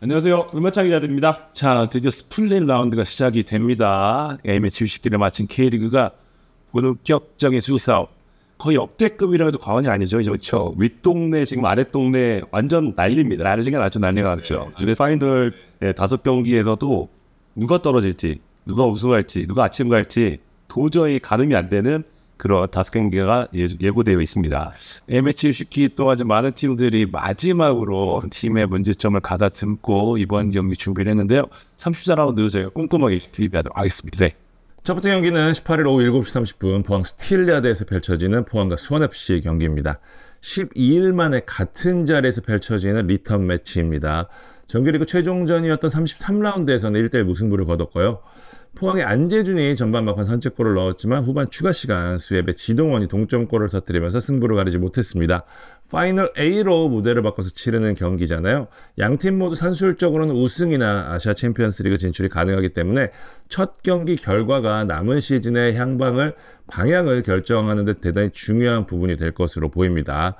안녕하세요. 불마창 기자들입니다. 자, 드디어 스플릿 라운드가 시작이 됩니다. a 매0기를 마친 K리그가 본격적인 수사업 거의 역대급이라 해도 과언이 아니죠. 그렇죠. 윗동네 지금 아랫동네 완전 난리입니다. 난리가 났죠. 난리가 났죠. 네. 이제 파이널 다섯 경기에서도 누가 떨어질지 누가 우승할지 누가 아침 갈지 도저히 가늠이 안 되는 그런 다섯 경기가 예, 예고되어 있습니다. MH 슈키 또한 많은 팀들이 마지막으로 팀의 문제점을 가다듬고 이번 경기 준비를 했는데요. 34라운드 저가 꼼꼼하게 준비하도록 하겠습니다. 네. 첫 번째 경기는 18일 오후 7시 30분 포항 스틸리아드에서 펼쳐지는 포항과 수원FC의 경기입니다. 12일 만에 같은 자리에서 펼쳐지는 리턴 매치입니다. 정규리그 최종전이었던 33라운드에서는 1대1 무승부를 거뒀고요. 포항의 안재준이 전반 막판 선제골을 넣었지만 후반 추가 시간 수협의 지동원이 동점골을 터뜨리면서 승부를 가리지 못했습니다. 파이널 A로 무대를 바꿔서 치르는 경기잖아요. 양 팀 모두 산술적으로는 우승이나 아시아 챔피언스리그 진출이 가능하기 때문에 첫 경기 결과가 남은 시즌의 향방을 방향을 결정하는 데 대단히 중요한 부분이 될 것으로 보입니다.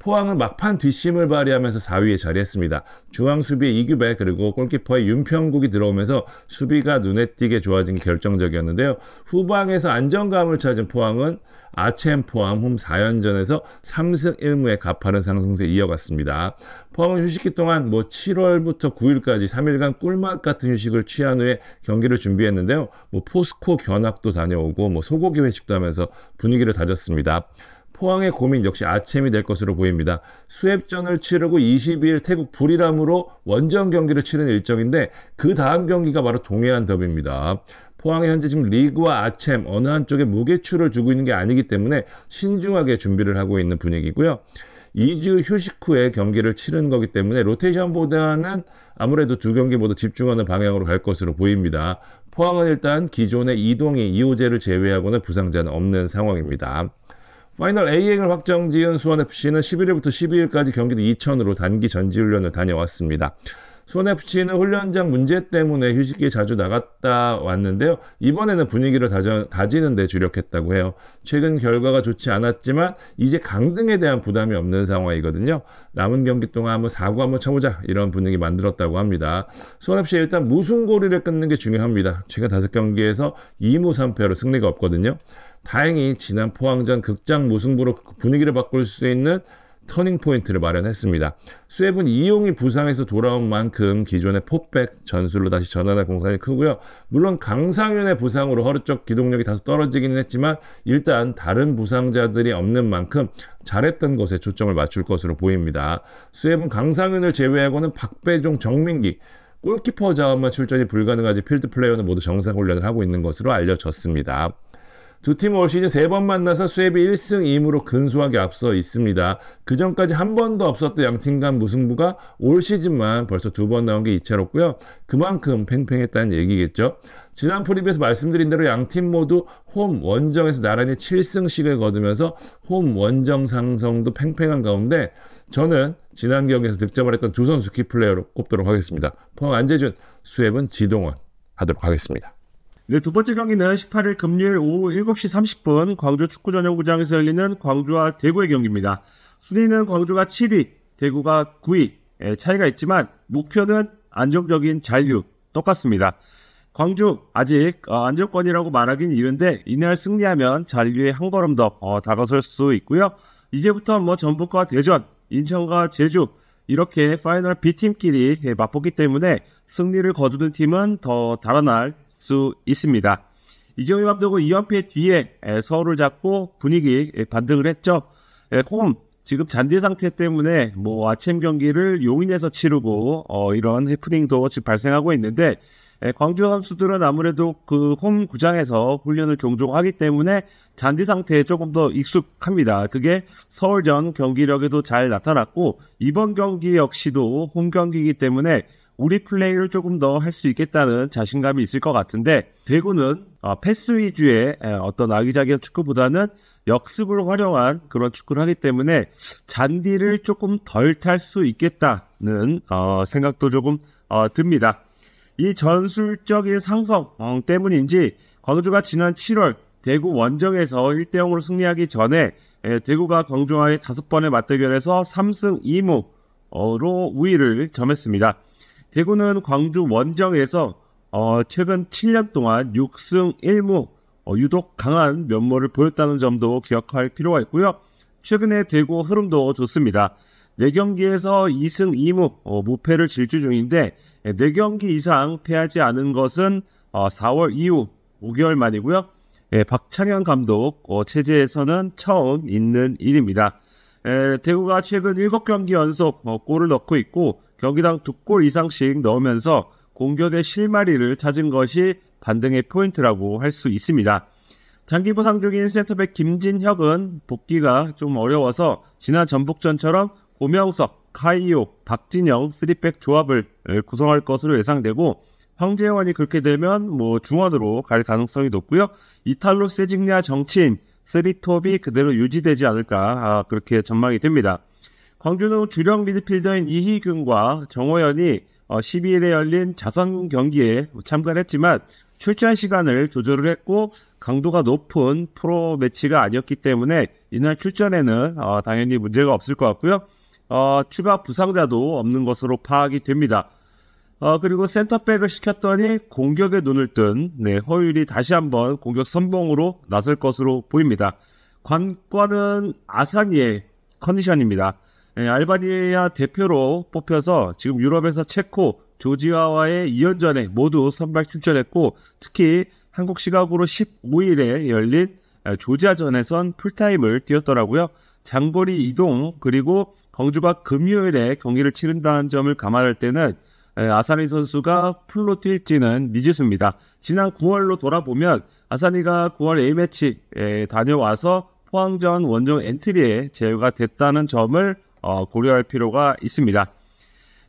포항은 막판 뒷심을 발휘하면서 4위에 자리했습니다. 중앙 수비의 이규배 그리고 골키퍼의 윤평국이 들어오면서 수비가 눈에 띄게 좋아진 게 결정적이었는데요. 후방에서 안정감을 찾은 포항은 아첸 포함 홈 4연전에서 3승 1무의 가파른 상승세 이어갔습니다. 포항은 휴식기 동안 뭐 7월부터 9일까지 3일간 꿀맛 같은 휴식을 취한 후에 경기를 준비했는데요. 뭐 포스코 견학도 다녀오고 뭐 소고기 회식도 하면서 분위기를 다졌습니다. 포항의 고민 역시 아챔이될 것으로 보입니다. 수협전을 치르고 22일 태국 불이람으로 원정 경기를 치르는 일정인데 그 다음 경기가 바로 동해안 더비입니다. 포항이 현재 지금 리그와 아챔 어느 한쪽에 무게추를 주고 있는 게 아니기 때문에 신중하게 준비를 하고 있는 분위기고요. 2주 휴식 후에 경기를 치르는 거기 때문에 로테이션보다는 아무래도 두경기 모두 집중하는 방향으로 갈 것으로 보입니다. 포항은 일단 기존의 이동이 이호재를 제외하고는 부상자는 없는 상황입니다. 파이널 A행을 확정 지은 수원FC는 11일부터 12일까지 경기도 이천으로 단기 전지훈련을 다녀왔습니다. 수원FC는 훈련장 문제 때문에 휴식에 자주 나갔다 왔는데요. 이번에는 분위기를 다지는데 주력했다고 해요. 최근 결과가 좋지 않았지만 이제 강등에 대한 부담이 없는 상황이거든요. 남은 경기 동안 한번 사고 한번 쳐보자 이런 분위기 만들었다고 합니다. 수원FC 일단 무승고리를 끊는 게 중요합니다. 최근 5 경기에서 2무 3패로 승리가 없거든요. 다행히 지난 포항전 극장 무승부로 분위기를 바꿀 수 있는 터닝 포인트를 마련했습니다. 수웹은 이용이 부상해서 돌아온 만큼 기존의 포백 전술로 다시 전환할 공산이 크고요. 물론 강상윤의 부상으로 허리 쪽 기동력이 다소 떨어지기는 했지만 일단 다른 부상자들이 없는 만큼 잘했던 것에 초점을 맞출 것으로 보입니다. 수웹은 강상윤을 제외하고는 박배종, 정민기 골키퍼 자원만 출전이 불가능하지 필드 플레이어는 모두 정상 훈련을 하고 있는 것으로 알려졌습니다. 두팀올 시즌 세 번 만나서 수협이 1승 2무로 근소하게 앞서 있습니다. 그 전까지 한 번도 없었던 양 팀 간 무승부가 올 시즌만 벌써 두 번 나온 게이차롭고요 그만큼 팽팽했다는 얘기겠죠. 지난 프리뷰에서 말씀드린 대로 양 팀 모두 홈 원정에서 나란히 7승씩을 거두면서 홈 원정 상성도 팽팽한 가운데 저는 지난 경기에서 득점을 했던 두 선수 키플레이어로 꼽도록 하겠습니다. 포항 안재준, 수협은 지동원 하도록 하겠습니다. 네, 두 번째 경기는 18일 금요일 오후 7시 30분 광주 축구전용구장에서 열리는 광주와 대구의 경기입니다. 순위는 광주가 7위, 대구가 9위 예, 차이가 있지만 목표는 안정적인 잔류 똑같습니다. 광주 아직 어, 안정권이라고 말하긴 이른데 이날 승리하면 잔류에 한 걸음 더 어, 다가설 수 있고요. 이제부터 뭐 전북과 대전, 인천과 제주 이렇게 파이널 B팀끼리 맞붙기 예, 때문에 승리를 거두는 팀은 더 달아날 수 있습니다. 이정희 감독은 이연패 뒤에 서울을 잡고 분위기 반등을 했죠. 홈 지금 잔디 상태 때문에 뭐 아침 경기를 용인에서 치르고 어, 이런 해프닝도 지금 발생하고 있는데 광주 선수들은 아무래도 그 홈 구장에서 훈련을 종종 하기 때문에 잔디 상태에 조금 더 익숙합니다. 그게 서울전 경기력에도 잘 나타났고 이번 경기 역시도 홈 경기이기 때문에 우리 플레이를 조금 더 할 수 있겠다는 자신감이 있을 것 같은데 대구는 어, 패스 위주의 어떤 아기자기한 축구보다는 역습을 활용한 그런 축구를 하기 때문에 잔디를 조금 덜 탈 수 있겠다는 어, 생각도 조금 어, 듭니다. 이 전술적인 상성 때문인지 건우주가 지난 7월 대구 원정에서 1대 0으로 승리하기 전에 대구가 광주와의 5 번의 맞대결에서 3승 2무로 우위를 점했습니다. 대구는 광주 원정에서 어, 최근 7년 동안 6승 1무 어, 유독 강한 면모를 보였다는 점도 기억할 필요가 있고요. 최근에 대구 흐름도 좋습니다. 4경기에서 2승 2무 어, 무패를 질주 중인데 4경기 예, 이상 패하지 않은 것은 4월 어, 이후 5개월 만이고요. 예, 박창현 감독 어, 체제에서는 처음 있는 일입니다. 에, 예, 대구가 최근 7경기 연속 어, 골을 넣고 있고 경기당 두 골 이상씩 넣으면서 공격의 실마리를 찾은 것이 반등의 포인트라고 할 수 있습니다. 장기 부상 중인 센터백 김진혁은 복귀가 좀 어려워서 지난 전북전처럼 고명석, 카이오, 박진영 3백 조합을 구성할 것으로 예상되고 황재원이 그렇게 되면 뭐 중원으로 갈 가능성이 높고요. 이탈로 세징야 정치인 쓰리톱이 그대로 유지되지 않을까 아, 그렇게 전망이 됩니다. 광주는 주력 미드필더인 이희균과 정호연이 12일에 어, 열린 자선 경기에 참가를 했지만 출전 시간을 조절을 했고 강도가 높은 프로 매치가 아니었기 때문에 이날 출전에는 어, 당연히 문제가 없을 것 같고요. 어, 추가 부상자도 없는 것으로 파악이 됩니다. 어, 그리고 센터백을 시켰더니 공격에 눈을 뜬 네, 허율이 다시 한번 공격 선봉으로 나설 것으로 보입니다. 관건은 아산이의 컨디션입니다. 예, 알바니아 대표로 뽑혀서 지금 유럽에서 체코, 조지아와의 2연전에 모두 선발 출전했고 특히 한국 시각으로 15일에 열린 예, 조지아전에선 풀타임을 뛰었더라고요. 장거리 이동 그리고 경주가 금요일에 경기를 치른다는 점을 감안할 때는 예, 아사리 선수가 풀로 뛸지는 미지수입니다. 지난 9월로 돌아보면 아사리가 9월 A매치 에 다녀와서 포항전 원정 엔트리에 제외가 됐다는 점을 어, 고려할 필요가 있습니다.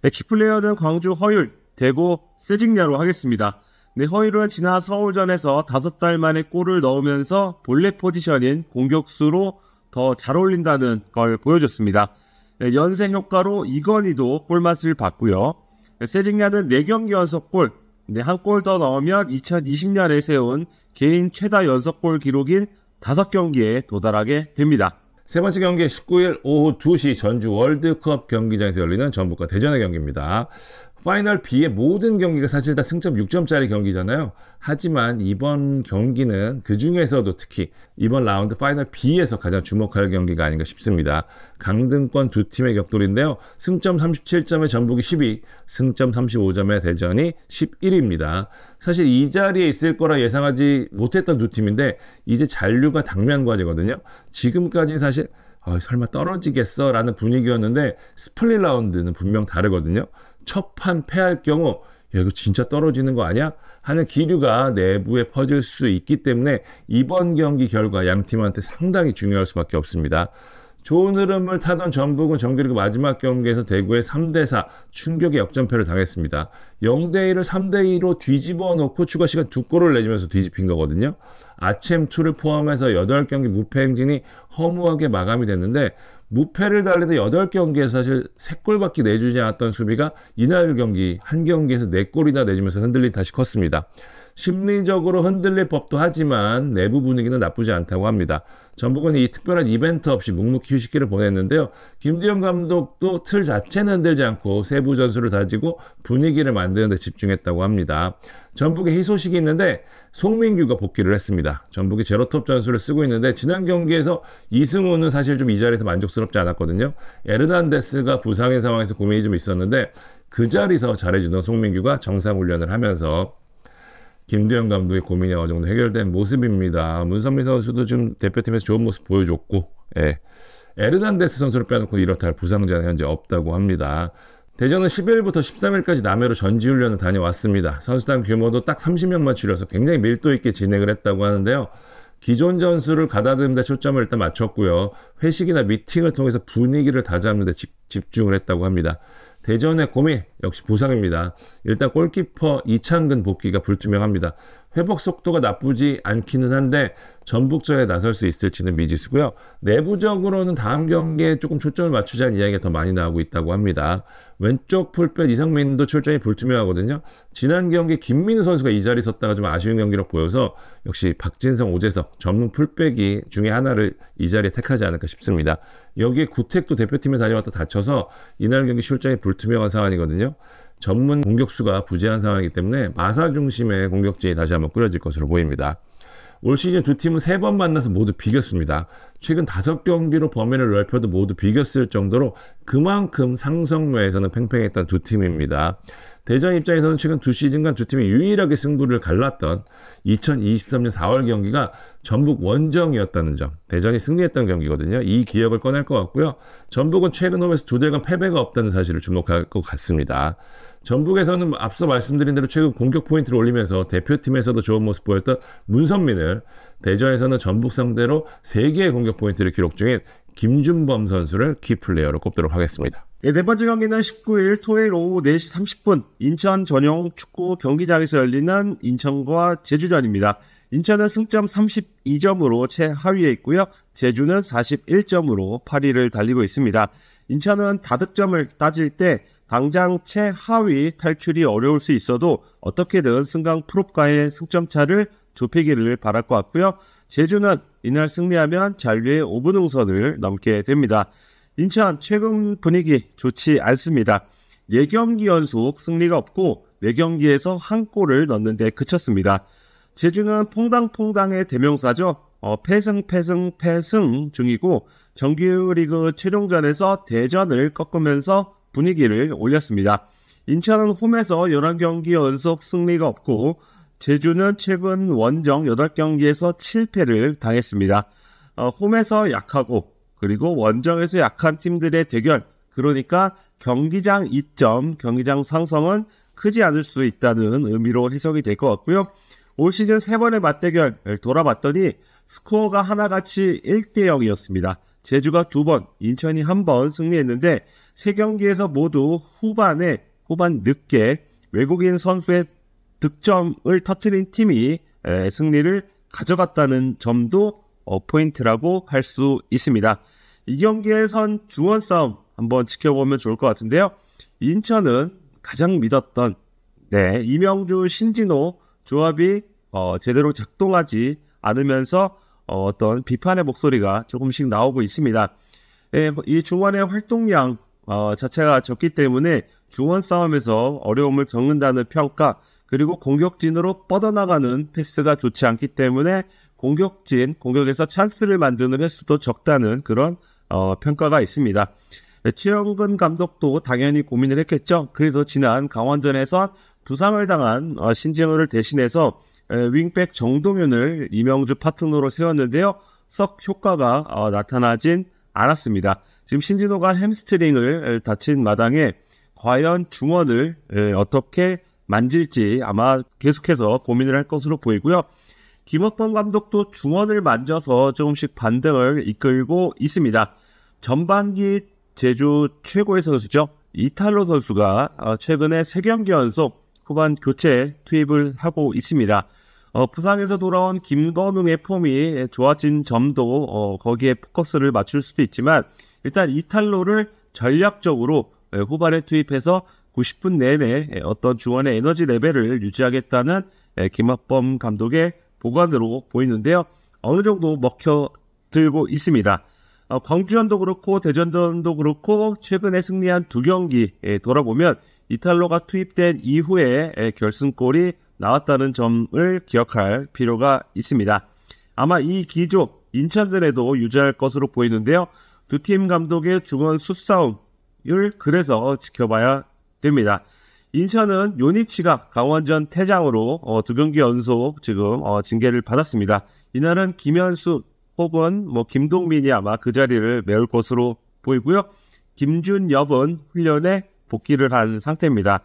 엑키 플레이어는 광주 허율, 대구 세징야로 하겠습니다. 네, 허율은 지난 서울전에서 다섯 달 만에 골을 넣으면서 본래 포지션인 공격수로 더 잘 어울린다는 걸 보여줬습니다. 네, 연생 효과로 이건희도 골맛을 봤고요. 네, 세징야는 4경기 연속 골, 네, 한 골 더 넣으면 2020년에 세운 개인 최다 연속골 기록인 5경기에 도달하게 됩니다. 세 번째 경기 19일 오후 2시 전주 월드컵 경기장에서 열리는 전북과 대전의 경기입니다. 파이널 B의 모든 경기가 사실 다 승점 6점짜리 경기잖아요. 하지만 이번 경기는 그 중에서도 특히 이번 라운드 파이널 B에서 가장 주목할 경기가 아닌가 싶습니다. 강등권 두 팀의 격돌인데요. 승점 37점의 전북이 1 2 승점 35점의 대전이 11위입니다. 사실 이 자리에 있을 거라 예상하지 못했던 두 팀인데 이제 잔류가 당면 과제거든요. 지금까지 사실 어, 설마 떨어지겠어 라는 분위기였는데 스플릿 라운드는 분명 다르거든요. 첫 판 패할 경우 야 이거 진짜 떨어지는 거 아니야? 하는 기류가 내부에 퍼질 수 있기 때문에 이번 경기 결과 양 팀한테 상당히 중요할 수밖에 없습니다. 좋은 흐름을 타던 전북은 정규리그 마지막 경기에서 대구에 3 대4 충격의 역전패를 당했습니다. 0대1을 3대2로 뒤집어 놓고 추가 시간 두 골을 내주면서 뒤집힌 거거든요. 아챔2를 포함해서 8경기 무패 행진이 허무하게 마감이 됐는데 무패를 달리다 8경기에서 사실 3골밖에 내주지 않았던 수비가 이날 경기 한 경기에서 4골이나 내주면서 흔들린 다시 컸습니다. 심리적으로 흔들릴 법도 하지만 내부 분위기는 나쁘지 않다고 합니다. 전북은 이 특별한 이벤트 없이 묵묵히 휴식기를 보냈는데요. 김대영 감독도 틀 자체는 흔들지 않고 세부 전술을 다지고 분위기를 만드는 데 집중했다고 합니다. 전북의 희소식이 있는데 송민규가 복귀를 했습니다. 전북이 제로톱 전술을 쓰고 있는데 지난 경기에서 이승우는 사실 좀 이 자리에서 만족스럽지 않았거든요. 에르난데스가 부상의 상황에서 고민이 좀 있었는데 그 자리에서 잘해주던 송민규가 정상 훈련을 하면서 김두현 감독의 고민이 어느 정도 해결된 모습입니다. 문선민 선수도 지금 대표팀에서 좋은 모습 보여줬고, 예. 에르난데스 선수를 빼놓고 이렇다 할 부상자는 현재 없다고 합니다. 대전은 1 2일부터 13일까지 남해로 전지훈련을 다녀왔습니다. 선수단 규모도 딱 30명만 줄여서 굉장히 밀도 있게 진행을 했다고 하는데요. 기존 전술을 가다듬는 데 초점을 일단 맞췄고요. 회식이나 미팅을 통해서 분위기를 다잡는 데 집, 집중을 했다고 합니다. 대전의 고민 역시 부상입니다. 일단 골키퍼 이창근 복귀가 불투명합니다. 회복 속도가 나쁘지 않기는 한데 전북전에 나설 수 있을지는 미지수고요. 내부적으로는 다음 경기에 조금 초점을 맞추자는 이야기가 더 많이 나오고 있다고 합니다. 왼쪽 풀백 이상민도 출전이 불투명하거든요. 지난 경기 김민우 선수가 이 자리 섰다가 좀 아쉬운 경기로 보여서 역시 박진성, 오재석 전문 풀백이 중에 하나를 이 자리에 택하지 않을까 싶습니다. 여기에 구택도 대표팀에 다녀왔다 다쳐서 이날 경기 출전이 불투명한 상황이거든요. 전문 공격수가 부재한 상황이기 때문에 마사 중심의 공격진이 다시 한번 끌어질 것으로 보입니다. 올 시즌 두 팀은 세 번 만나서 모두 비겼습니다. 최근 다섯 경기로 범위를 넓혀도 모두 비겼을 정도로 그만큼 상성외에서는 팽팽했던 두 팀입니다. 대전 입장에서는 최근 두 시즌간 두 팀이 유일하게 승부를 갈랐던 2023년 4월 경기가 전북 원정이었다는 점. 대전이 승리했던 경기거든요. 이 기억을 꺼낼 것 같고요. 전북은 최근 홈에서 두 대간 패배가 없다는 사실을 주목할 것 같습니다. 전북에서는 앞서 말씀드린 대로 최근 공격 포인트를 올리면서 대표팀에서도 좋은 모습 보였던 문선민을 대전에서는 전북 상대로 3개의 공격 포인트를 기록 중인 김준범 선수를 키플레이어로 꼽도록 하겠습니다. 네, 네 번째 경기는 19일 토요일 오후 4시 30분 인천 전용 축구 경기장에서 열리는 인천과 제주전입니다. 인천은 승점 32점으로 최하위에 있고요. 제주는 41점으로 8위를 달리고 있습니다. 인천은 다득점을 따질 때 당장 최하위 탈출이 어려울 수 있어도 어떻게든 승강 프롭과의 승점 차를 좁히기를 바랄 것 같고요. 제주는 이날 승리하면 잔류의 5분 응선을 넘게 됩니다. 인천 최근 분위기 좋지 않습니다. 4경기 연속 승리가 없고 4경기에서 한 골을 넣는데 그쳤습니다. 제주는 퐁당퐁당의 대명사죠. 어, 패승 패승 패승 중이고 정규리그 최종전에서 대전을 꺾으면서 분위기를 올렸습니다. 인천은 홈에서 11경기 연속 승리가 없고 제주는 최근 원정 8경기에서 7패를 당했습니다. 어, 홈에서 약하고 그리고 원정에서 약한 팀들의 대결, 그러니까 경기장 이점 경기장 상성은 크지 않을 수 있다는 의미로 해석이 될 것 같고요. 올 시즌 세 번의 맞대결 을 돌아봤더니 스코어가 하나같이 1대 0이었습니다. 제주가 두 번, 인천이 한 번 승리했는데 세 경기에서 모두 후반에 후반 늦게 외국인 선수의 득점을 터트린 팀이 승리를 가져갔다는 점도 어, 포인트라고 할 수 있습니다. 이 경기에선 주원 싸움 한번 지켜보면 좋을 것 같은데요. 인천은 가장 믿었던 네 이명주 신진호 조합이 어, 제대로 작동하지 않으면서 어, 떤 비판의 목소리가 조금씩 나오고 있습니다. 네, 이 중원의 활동량 어, 자체가 적기 때문에 중원 싸움에서 어려움을 겪는다는 평가 그리고 공격진으로 뻗어나가는 패스가 좋지 않기 때문에 공격진, 공격에서 찬스를 만드는 횟수도 적다는 그런 어, 평가가 있습니다. 네, 최영근 감독도 당연히 고민을 했겠죠. 그래서 지난 강원전에서 부상을 당한 어, 신진호를 대신해서 에, 윙백 정동윤을 이명주 파트너로 세웠는데요. 썩 효과가 어, 나타나진 않았습니다. 지금 신진호가 햄스트링을 다친 마당에 과연 중원을 에, 어떻게 만질지 아마 계속해서 고민을 할 것으로 보이고요. 김학범 감독도 중원을 만져서 조금씩 반등을 이끌고 있습니다. 전반기 제주 최고의 선수죠. 이탈로 선수가 어, 최근에 3경기 연속 후반 교체 투입을 하고 있습니다. 어, 부상에서 돌아온 김건웅의 폼이 좋아진 점도 어, 거기에 포커스를 맞출 수도 있지만 일단 이탈로를 전략적으로 예, 후반에 투입해서 90분 내내 예, 어떤 중원의 에너지 레벨을 유지하겠다는 예, 김학범 감독의 보관으로 보이는데요. 어느 정도 먹혀들고 있습니다. 어, 광주전도 그렇고 대전전도 그렇고 최근에 승리한 두 경기 예, 돌아보면 이탈로가 투입된 이후에 예, 결승골이 나왔다는 점을 기억할 필요가 있습니다. 아마 이 기조 인천전에도 유지할 것으로 보이는데요. 두 팀 감독의 중원 수싸움을 그래서 지켜봐야 됩니다. 인천은 요니치가 강원전 퇴장으로 어, 두 경기 연속 지금 어, 징계를 받았습니다. 이날은 김현수 혹은 뭐 김동민이 아마 그 자리를 메울 것으로 보이고요. 김준엽은 훈련에 복귀를 한 상태입니다.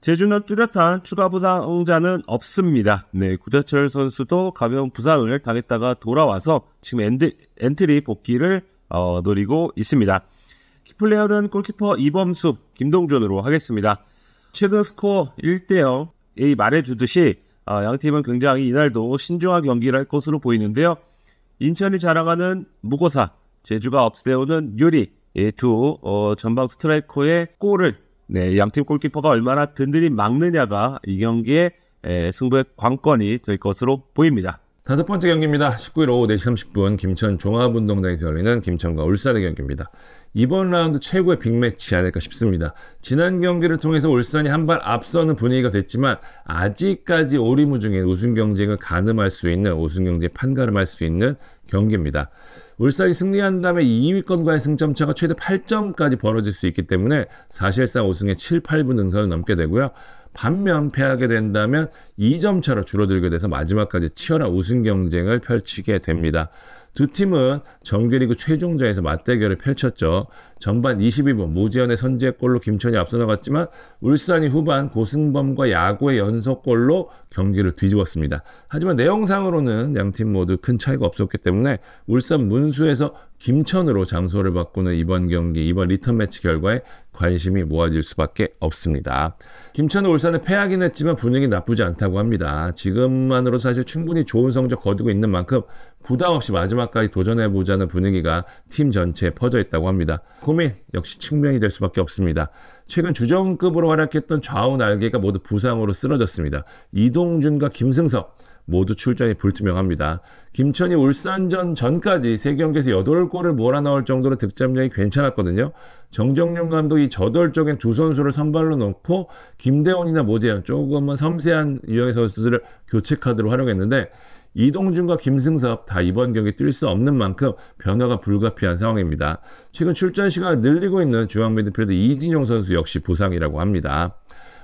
제주는 뚜렷한 추가 부상자는 없습니다. 네, 구자철 선수도 가벼운 부상을 당했다가 돌아와서 지금 엔드, 엔트리 복귀를 어, 노리고 있습니다. 키플레어는 골키퍼 이범수, 김동준으로 하겠습니다. 최근 스코어 1대0 이 말해주듯이 어, 양 팀은 굉장히 이날도 신중한 경기를 할 것으로 보이는데요. 인천이 자랑하는 무고사, 제주가 없애오는 유리 이두 어, 전방 스트라이커의 골을 네, 양 팀 골키퍼가 얼마나 든든히 막느냐가 이 경기의 에, 승부의 관건이 될 것으로 보입니다. 다섯 번째 경기입니다. 19일 오후 4시 30분 김천 종합운동장에서 열리는 김천과 울산의 경기입니다. 이번 라운드 최고의 빅매치 아닐까 싶습니다. 지난 경기를 통해서 울산이 한 발 앞서는 분위기가 됐지만 아직까지 오리무중인 우승 경쟁을 가늠할 수 있는 우승 경쟁 판가름할 수 있는 경기입니다. 울산이 승리한 다음에 2위권과의 승점 차가 최대 8점까지 벌어질 수 있기 때문에 사실상 우승에 7, 8분 응선을 넘게 되고요. 반면 패하게 된다면 2점 차로 줄어들게 돼서 마지막까지 치열한 우승 경쟁을 펼치게 됩니다. 두 팀은 정규리그 최종전에서 맞대결을 펼쳤죠. 전반 22분 모지현의 선제골로 김천이 앞서 나갔지만 울산이 후반 고승범과 야구의 연속골로 경기를 뒤집었습니다. 하지만 내용상으로는 양 팀 모두 큰 차이가 없었기 때문에 울산 문수에서 김천으로 장소를 바꾸는 이번 경기, 이번 리턴 매치 결과에 관심이 모아질 수밖에 없습니다. 김천은 울산에 패하긴 했지만 분위기 나쁘지 않다고 합니다. 지금만으로 사실 충분히 좋은 성적 거두고 있는 만큼 부담 없이 마지막까지 도전해보자는 분위기가 팀 전체에 퍼져 있다고 합니다. 고민 역시 측면이 될 수밖에 없습니다. 최근 주전급으로 활약했던 좌우 날개가 모두 부상으로 쓰러졌습니다. 이동준과 김승석 모두 출전이 불투명합니다. 김천이 울산전 전까지 3경기에서 8골을 몰아넣을 정도로 득점력이 괜찮았거든요. 정정용 감독이 저돌적인 두 선수를 선발로 놓고 김대원이나 모재현 조금은 섬세한 유형의 선수들을 교체 카드로 활용했는데 이동준과 김승섭 다 이번 경기 뛸 수 없는 만큼 변화가 불가피한 상황입니다. 최근 출전 시간을 늘리고 있는 중앙 미드필더 이진용 선수 역시 부상이라고 합니다.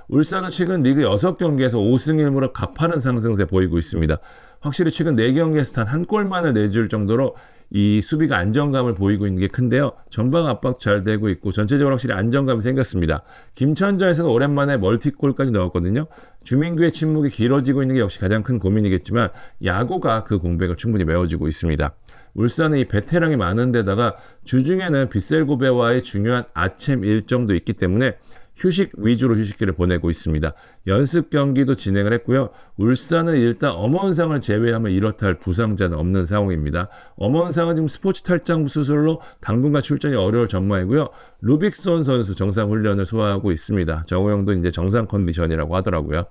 울산은 최근 리그 6경기에서 5승 1무로 가파른 상승세 보이고 있습니다. 확실히 최근 4경기에서 단 한 골만을 내줄 정도로 이 수비가 안정감을 보이고 있는 게 큰데요. 전방 압박 잘 되고 있고 전체적으로 확실히 안정감이 생겼습니다. 김천자에서는 오랜만에 멀티골까지 넣었거든요. 주민규의 침묵이 길어지고 있는 게 역시 가장 큰 고민이겠지만 야구가 그 공백을 충분히 메워주고 있습니다. 울산은 이 베테랑이 많은 데다가 주중에는 빗셀고베와의 중요한 아챔 일정도 있기 때문에 휴식 위주로 휴식기를 보내고 있습니다. 연습 경기도 진행을 했고요. 울산은 일단 엄원상을 제외하면 이렇다 할 부상자는 없는 상황입니다. 엄원상은 지금 스포츠 탈장 수술로 당분간 출전이 어려울 전망이고요. 루빅손 선수 정상 훈련을 소화하고 있습니다. 정우영도 이제 정상 컨디션이라고 하더라고요.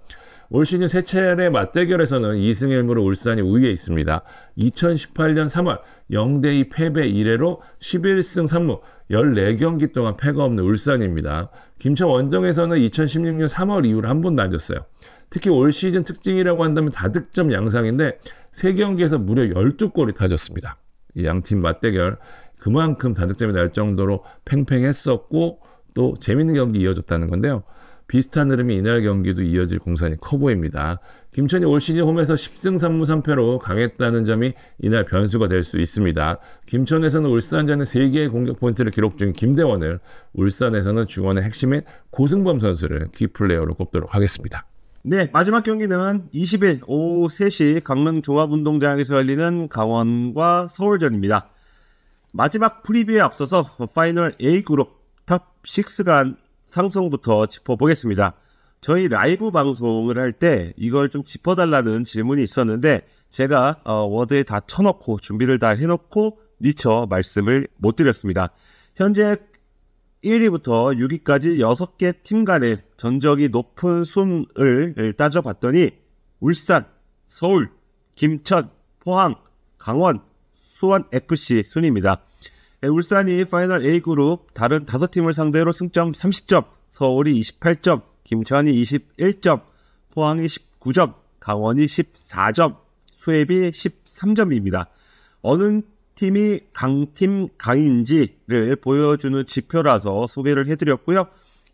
올 시즌 세 차례 맞대결에서는 2승 1무로 울산이 우위에 있습니다. 2018년 3월 0대2 패배 이래로 11승 3무 14경기 동안 패가 없는 울산입니다. 김천 원정에서는 2016년 3월 이후로 한 번도 안 졌어요. 특히 올 시즌 특징이라고 한다면 다득점 양상인데 3경기에서 무려 12골이 터졌습니다이양팀 맞대결 그만큼 다득점이 날 정도로 팽팽했었고 또 재밌는 경기 이어졌다는 건데요. 비슷한 흐름이 이날 경기도 이어질 공산이 커 보입니다. 김천이 올 시즌 홈에서 10승 3무 3패로 강했다는 점이 이날 변수가 될 수 있습니다. 김천에서는 울산전에 3개의 공격 포인트를 기록 중인 김대원을 울산에서는 중원의 핵심인 고승범 선수를 키플레이어로 꼽도록 하겠습니다. 네, 마지막 경기는 20일 오후 3시 강릉 종합운동장에서 열리는 강원과 서울전입니다. 마지막 프리뷰에 앞서서 파이널 A 그룹 탑6간 상승부터 짚어보겠습니다. 저희 라이브 방송을 할 때 이걸 좀 짚어달라는 질문이 있었는데 제가 어, 워드에 다 쳐놓고 준비를 다 해놓고 미처 말씀을 못 드렸습니다. 현재 1위부터 6위까지 6개 팀 간의 전적이 높은 순을 따져봤더니 울산, 서울, 김천, 포항, 강원, 수원 FC 순입니다. 예, 울산이 파이널 A 그룹 다른 5팀을 상대로 승점 30점, 서울이 28점, 김천이 21점, 포항이 19점, 강원이 14점, 수협이 13점입니다. 어느 팀이 강팀 강인지를 보여주는 지표라서 소개를 해드렸고요.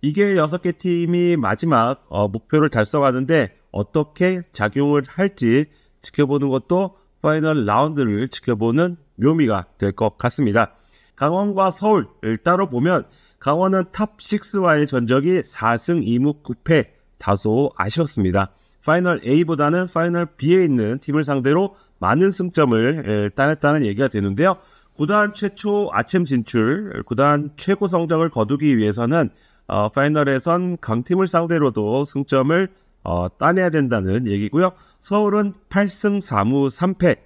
이게 6개 팀이 마지막 어, 목표를 달성하는데 어떻게 작용을 할지 지켜보는 것도 파이널 라운드를 지켜보는 묘미가 될 것 같습니다. 강원과 서울을 따로 보면 강원은 탑6와의 전적이 4승 2무 9패 다소 아쉬웠습니다. 파이널 A보다는 파이널 B에 있는 팀을 상대로 많은 승점을 따냈다는 얘기가 되는데요. 구단 최초 아침 진출, 구단 최고 성적을 거두기 위해서는 어, 파이널에선 강팀을 상대로도 승점을 어, 따내야 된다는 얘기고요. 서울은 8승 4무 3패,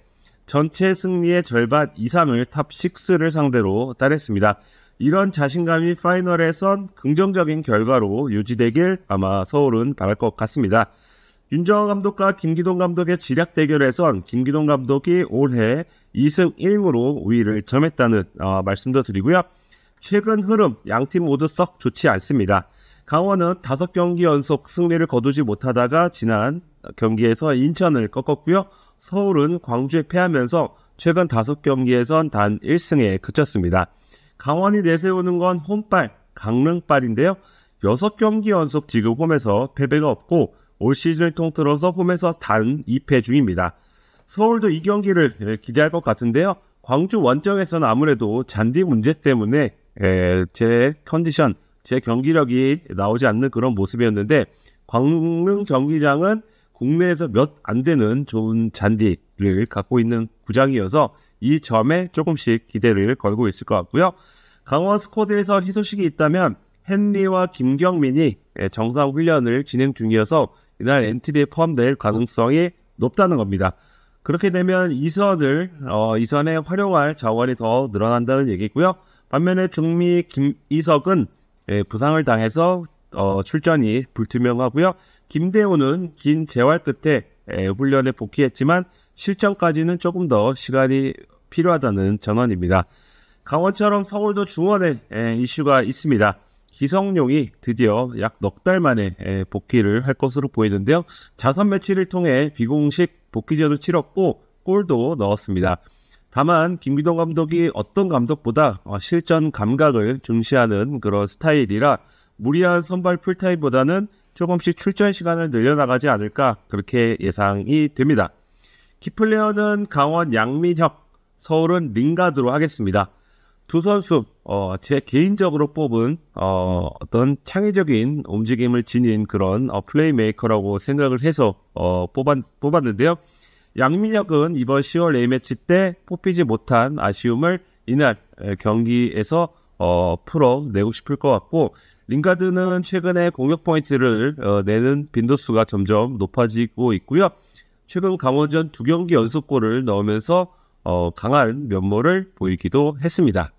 전체 승리의 절반 이상을 탑6를 상대로 따냈습니다. 이런 자신감이 파이널에선 긍정적인 결과로 유지되길 아마 서울은 바랄 것 같습니다. 윤정호 감독과 김기동 감독의 지략 대결에선 김기동 감독이 올해 2승 1무로 우위를 점했다는 어, 말씀도 드리고요. 최근 흐름 양팀 모두 썩 좋지 않습니다. 강원은 5경기 연속 승리를 거두지 못하다가 지난 경기에서 인천을 꺾었고요. 서울은 광주에 패하면서 최근 5경기에선 단 1승에 그쳤습니다. 강원이 내세우는 건 홈빨, 강릉빨인데요. 6경기 연속 지금 홈에서 패배가 없고 올 시즌을 통틀어서 홈에서 단 2패 중입니다. 서울도 이 경기를 예, 기대할 것 같은데요. 광주 원정에서는 아무래도 잔디 문제 때문에 예, 제 컨디션, 제 경기력이 나오지 않는 그런 모습이었는데 광릉 경기장은 국내에서 몇 안 되는 좋은 잔디를 갖고 있는 구장이어서 이 점에 조금씩 기대를 걸고 있을 것 같고요. 강원 스쿼드에서 희소식이 있다면 헨리와 김경민이 정상 훈련을 진행 중이어서 이날 엔트리에 포함될 가능성이 높다는 겁니다. 그렇게 되면 이선을 어, 이선에 활용할 자원이 더 늘어난다는 얘기고요. 반면에 중미 김이석은 예, 부상을 당해서 어, 출전이 불투명하고요. 김대우는 긴 재활 끝에 예, 훈련에 복귀했지만 실전까지는 조금 더 시간이 필요하다는 전언입니다. 강원처럼 서울도 중원에 이슈가 있습니다. 기성용이 드디어 약 넉 달 만에 복귀를 할 것으로 보이는데요. 자선 매치를 통해 비공식 복귀전을 치렀고 골도 넣었습니다. 다만 김기동 감독이 어떤 감독보다 어, 실전 감각을 중시하는 그런 스타일이라 무리한 선발 풀타임보다는 조금씩 출전 시간을 늘려나가지 않을까 그렇게 예상이 됩니다. 키플레어는 강원 양민혁 서울은 링가드로 하겠습니다. 두 선수 어, 제 개인적으로 뽑은 어, 떤 창의적인 움직임을 지닌 그런 어, 플레이메이커라고 생각을 해서 어, 뽑았, 뽑았는데요. 양민혁은 이번 10월 A매치 때 뽑히지 못한 아쉬움을 이날 경기에서 어, 풀어내고 싶을 것 같고 링가드는 최근에 공격 포인트를 어, 내는 빈도수가 점점 높아지고 있고요. 최근 강원전 두 경기 연속골을 넣으면서 어, 강한 면모를 보이기도 했습니다.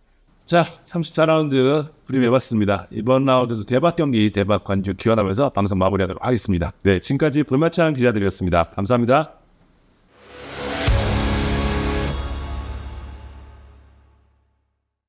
자, 34라운드 프리해봤습니다 이번 라운드도 대박 경기, 대박 관주 기원하면서 방송 마무리하도록 하겠습니다. 네, 지금까지 볼마찬 기자들이었습니다. 감사합니다.